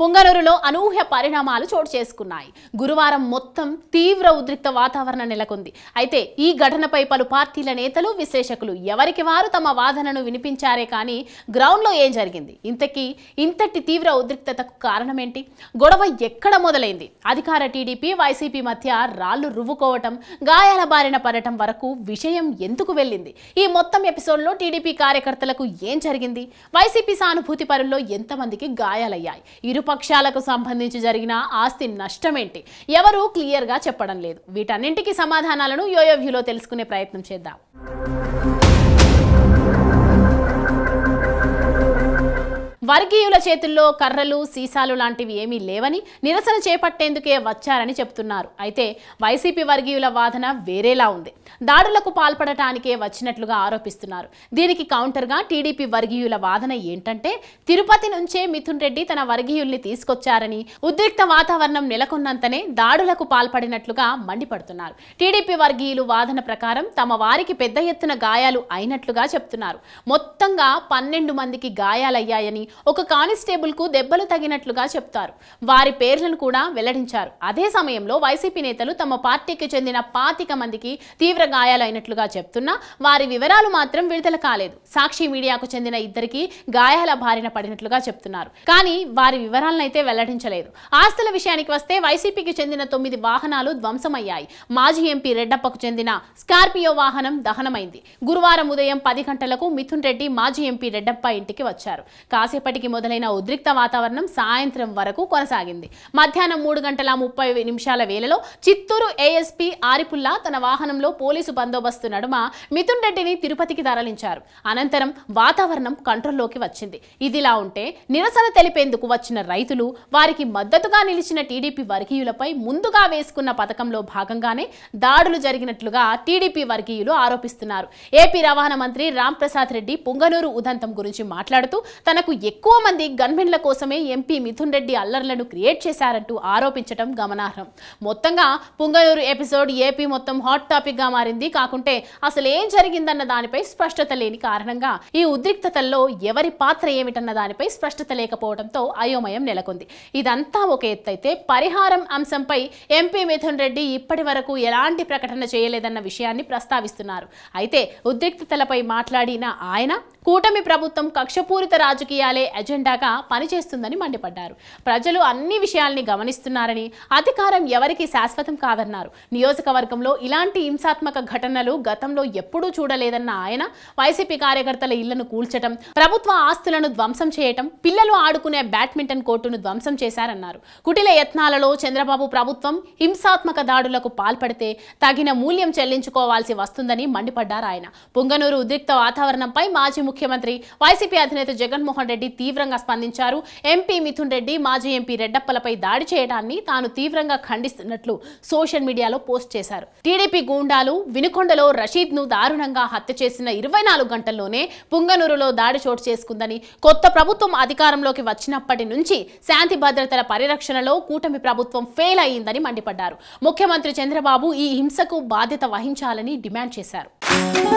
పొంగనూరులో అనూహ్య పరిణామాలు చోటు చేసుకున్నాయి గురువారం మొత్తం తీవ్ర ఉద్రిక్త వాతావరణం నెలకొంది అయితే ఈ ఘటనపై పలు పార్టీల నేతలు విశ్లేషకులు ఎవరికి వారు తమ వాదనను వినిపించారే కానీ గ్రౌండ్లో ఏం జరిగింది ఇంతకీ ఇంతటి తీవ్ర ఉద్రిక్తతకు కారణమేంటి గొడవ ఎక్కడ మొదలైంది అధికార టీడీపీ వైసీపీ మధ్య రాళ్లు రువ్వుకోవటం గాయాల బారిన పడటం వరకు విషయం ఎందుకు వెళ్ళింది ఈ మొత్తం ఎపిసోడ్లో టీడీపీ కార్యకర్తలకు ఏం జరిగింది వైసీపీ సానుభూతి పరుల్లో ఎంతమందికి గాయాలయ్యాయి ఇరు పక్షాలకు సంబంధించి జరిగిన ఆస్తి నష్టమేంటి ఎవరూ క్లియర్గా చెప్పడం లేదు వీటన్నింటికి సమాధానాలను యోయోవ్యూలో తెలుసుకునే ప్రయత్నం చేద్దాం వర్గీయుల చేతుల్లో కర్రలు సీసాలు లాంటివి ఏమీ లేవని నిరసన చేపట్టేందుకే వచ్చారని చెబుతున్నారు అయితే వైసీపీ వర్గీయుల వాదన వేరేలా ఉంది దాడులకు పాల్పడటానికే వచ్చినట్లుగా ఆరోపిస్తున్నారు దీనికి కౌంటర్గా టీడీపీ వర్గీయుల వాదన ఏంటంటే తిరుపతి నుంచే మిథున్ రెడ్డి తన వర్గీయుల్ని తీసుకొచ్చారని ఉద్రిక్త వాతావరణం నెలకొన్నంతనే దాడులకు పాల్పడినట్లుగా మండిపడుతున్నారు టీడీపీ వర్గీయులు వాదన ప్రకారం తమ వారికి పెద్ద ఎత్తున గాయాలు అయినట్లుగా చెప్తున్నారు మొత్తంగా పన్నెండు మందికి గాయాలయ్యాయని ఒక కానిస్టేబుల్కు దెబ్బలు తగినట్లుగా చెప్తారు వారి పేర్లను కూడా వెల్లడించారు అదే సమయంలో వైసీపీ నేతలు తమ పార్టీకి చెందిన పాతిక మందికి తీవ్ర గాయాలైనట్లుగా చెప్తున్నా వారి వివరాలు మాత్రం విడుదల కాలేదు సాక్షి మీడియాకు చెందిన ఇద్దరికి గాయాల బారిన పడినట్లుగా చెప్తున్నారు కానీ వారి వివరాలనైతే వెల్లడించలేదు ఆస్తుల విషయానికి వస్తే వైసీపీకి చెందిన తొమ్మిది వాహనాలు ధ్వంసమయ్యాయి మాజీ ఎంపీ రెడ్డప్పకు చెందిన స్కార్పియో వాహనం దహనమైంది గురువారం ఉదయం పది గంటలకు మిథున్ రెడ్డి మాజీ ఎంపీ రెడ్డప్ప ఇంటికి వచ్చారు కాసేపటి నాటికి మొదలైన ఉద్రిక్త వాతావరణం సాయంత్రం వరకు కొనసాగింది మధ్యాహ్నం మూడు గంటల ముప్పై నిమిషాల వేళలో చిత్తూరు ఏఎస్పీ ఆరిపుల్లా తన వాహనంలో పోలీసు బందోబస్తు నడుమ మిథున్ రెడ్డిని తిరుపతికి తరలించారు అనంతరం వాతావరణం కంట్రోల్లోకి వచ్చింది ఇదిలా ఉంటే నిరసన తెలిపేందుకు వచ్చిన రైతులు వారికి మద్దతుగా నిలిచిన టీడీపీ వర్గీయులపై ముందుగా వేసుకున్న పథకంలో భాగంగానే దాడులు జరిగినట్లుగా టీడీపీ వర్గీయులు ఆరోపిస్తున్నారు ఏపీ రవాణా మంత్రి రాంప్రసాద్ రెడ్డి పుంగనూరు ఉదంతం గురించి మాట్లాడుతూ తనకు ఎక్కువ ఎక్కువ మంది గన్మెన్ల కోసమే ఎంపీ మిథున్ రెడ్డి అల్లర్లను క్రియేట్ చేశారంటూ ఆరోపించడం గమనార్హం మొత్తంగా పుంగయూరు ఎపిసోడ్ ఏపీ మొత్తం హాట్ టాపిక్గా మారింది కాకుంటే అసలు ఏం జరిగిందన్న దానిపై స్పష్టత లేని కారణంగా ఈ ఉద్రిక్తతల్లో ఎవరి పాత్ర ఏమిటన్న దానిపై స్పష్టత లేకపోవడంతో అయోమయం నెలకొంది ఇదంతా ఒక ఎత్తైతే పరిహారం అంశంపై ఎంపీ మిథున్ రెడ్డి ఇప్పటి వరకు ఎలాంటి ప్రకటన చేయలేదన్న విషయాన్ని ప్రస్తావిస్తున్నారు అయితే ఉద్రిక్తతలపై మాట్లాడిన ఆయన కూటమి ప్రభుత్వం కక్షపూరిత రాజకీయాలే ఎజెండాగా పనిచేస్తుందని మండిపడ్డారు ప్రజలు అన్ని విషయాల్ని గమనిస్తున్నారని అధికారం ఎవరికి శాశ్వతం కాదన్నారు నియోజకవర్గంలో ఇలాంటి హింసాత్మక ఘటనలు గతంలో ఎప్పుడూ చూడలేదన్న ఆయన వైసీపీ కార్యకర్తల ఇళ్లను కూల్చటం ప్రభుత్వ ఆస్తులను ధ్వంసం చేయటం పిల్లలు ఆడుకునే బ్యాడ్మింటన్ కోర్టును ధ్వంసం చేశారన్నారు కుటిల యత్నాలలో చంద్రబాబు ప్రభుత్వం హింసాత్మక దాడులకు పాల్పడితే తగిన మూల్యం చెల్లించుకోవాల్సి వస్తుందని మండిపడ్డారు ఆయన పుంగనూరు ఉద్రిక్త వాతావరణంపై మాజీ ముఖ్యమంత్రి వైసీపీ అధినేత జగన్మోహన్ రెడ్డి తీవ్రంగా స్పందించారు ఎంపీ మిథున్ రెడ్డి మాజీ ఎంపీ రెడ్డప్పలపై దాడి చేయడాన్ని తాను తీవ్రంగా ఖండిస్తున్నట్లు సోషల్ మీడియాలో పోస్ట్ చేశారు టీడీపీ గూండాలు వినుకొండలో రషీద్ ను దారుణంగా హత్య చేసిన ఇరవై నాలుగు గంటల్లోనే పుంగనూరులో దాడి చోటు చేసుకుందని కొత్త ప్రభుత్వం అధికారంలోకి వచ్చినప్పటి నుంచి శాంతి భద్రతల పరిరక్షణలో కూటమి ప్రభుత్వం ఫెయిల్ అయ్యిందని మండిపడ్డారు ముఖ్యమంత్రి చంద్రబాబు ఈ హింసకు బాధ్యత వహించాలని డిమాండ్ చేశారు